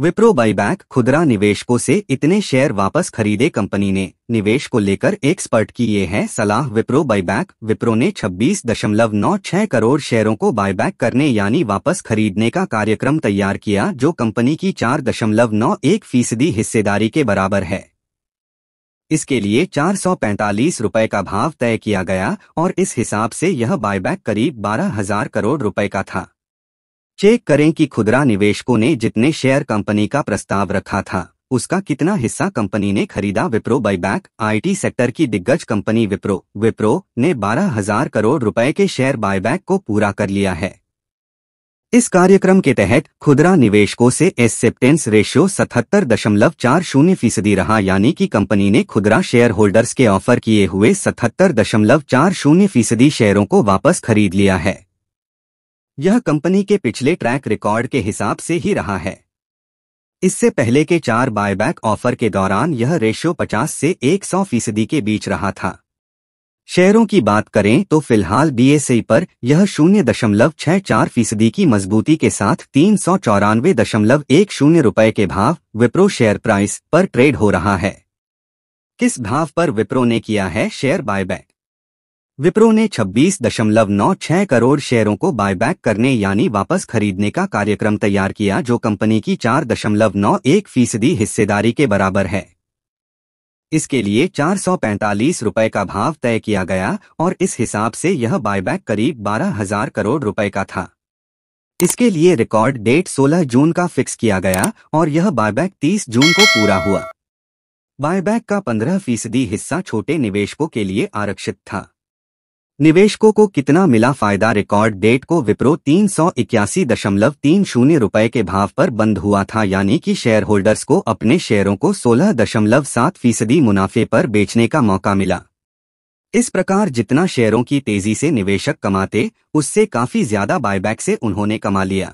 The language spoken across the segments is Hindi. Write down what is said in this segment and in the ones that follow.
विप्रो बाईबैक खुदरा निवेशकों से इतने शेयर वापस खरीदे कंपनी ने निवेश को लेकर एक्सपर्ट की ये है सलाह विप्रो बाईबैक विप्रो ने 26.96 करोड़ शेयरों को बाईबैक करने यानी वापस खरीदने का कार्यक्रम तैयार किया जो कंपनी की 4.91 फीसदी हिस्सेदारी के बराबर है इसके लिए चार सौ का भाव तय किया गया और इस हिसाब से यह बाईबैक करीब बारह करोड़ रुपए का था चेक करें कि खुदरा निवेशकों ने जितने शेयर कंपनी का प्रस्ताव रखा था उसका कितना हिस्सा कंपनी ने खरीदा विप्रो बाईबैक आईटी सेक्टर की दिग्गज कंपनी विप्रो विप्रो ने बारह हजार करोड़ रुपए के शेयर बायबैक को पूरा कर लिया है इस कार्यक्रम के तहत खुदरा निवेशकों से एक्सेप्टेंस रेशियो सतहत्तर दशमलव चार शून्य फीसदी रहा यानी कि कंपनी ने खुदरा शेयर होल्डर्स के ऑफर किए हुए सतहत्तर दशमलव चार शून्य फीसदी शेयरों को वापस खरीद लिया है यह कंपनी के पिछले ट्रैक रिकॉर्ड के हिसाब से ही रहा है इससे पहले के चार बायबैक ऑफर के दौरान यह रेशियो 50 से 100 फीसदी के बीच रहा था शेयरों की बात करें तो फिलहाल बीएसई पर यह शून्य दशमलव छह चार फीसदी की मजबूती के साथ तीन सौ चौरानवे दशमलव एक शून्य रुपये के भाव विप्रो शेयर प्राइस पर ट्रेड हो रहा है किस भाव पर विप्रो ने किया है शेयर बायबैक विप्रो ने 26.96 करोड़ शेयरों को बायबैक करने यानी वापस खरीदने का कार्यक्रम तैयार किया जो कंपनी की 4.91 फीसदी हिस्सेदारी के बराबर है इसके लिए चार रुपए का भाव तय किया गया और इस हिसाब से यह बायबैक करीब बारह हजार करोड़ रुपए का था इसके लिए रिकॉर्ड डेट 16 जून का फिक्स किया गया और यह बायबैक 30 जून को पूरा हुआ बायबैक का 15 फीसदी हिस्सा छोटे निवेशकों के लिए आरक्षित था निवेशकों को कितना मिला फायदा रिकॉर्ड डेट को विप्रो तीन सौ इक्यासी दशमलव तीन शून्य रुपये के भाव पर बंद हुआ था यानी कि शेयर होल्डर्स को अपने शेयरों को सोलह दशमलव सात फीसदी मुनाफे पर बेचने का मौका मिला इस प्रकार जितना शेयरों की तेजी से निवेशक कमाते उससे काफी ज्यादा बायबैक से उन्होंने कमा लिया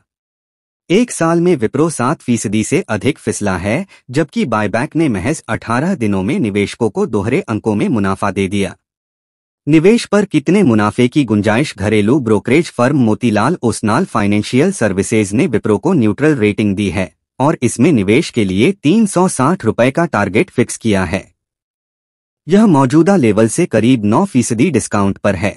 एक साल में विप्रो सात फीसदी से अधिक फिसला है जबकि बायबैक ने महज 18 दिनों में निवेशकों को दोहरे अंकों में मुनाफा दे दिया निवेश पर कितने मुनाफे की गुंजाइश घरेलू brokerage firm Motilal Oswal financial services ने विप्रो को न्यूट्रल रेटिंग दी है और इसमें निवेश के लिए तीन रुपए का टारगेट फिक्स किया है यह मौजूदा लेवल से करीब 9 फीसदी डिस्काउंट पर है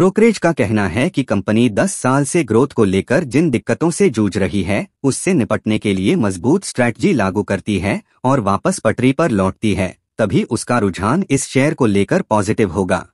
ब्रोकरेज का कहना है कि कंपनी 10 साल से ग्रोथ को लेकर जिन दिक्कतों से जूझ रही है उससे निपटने के लिए मजबूत स्ट्रैटेजी लागू करती है और वापस पटरी पर लौटती है तभी उसका रुझान इस शेयर को लेकर पॉजिटिव होगा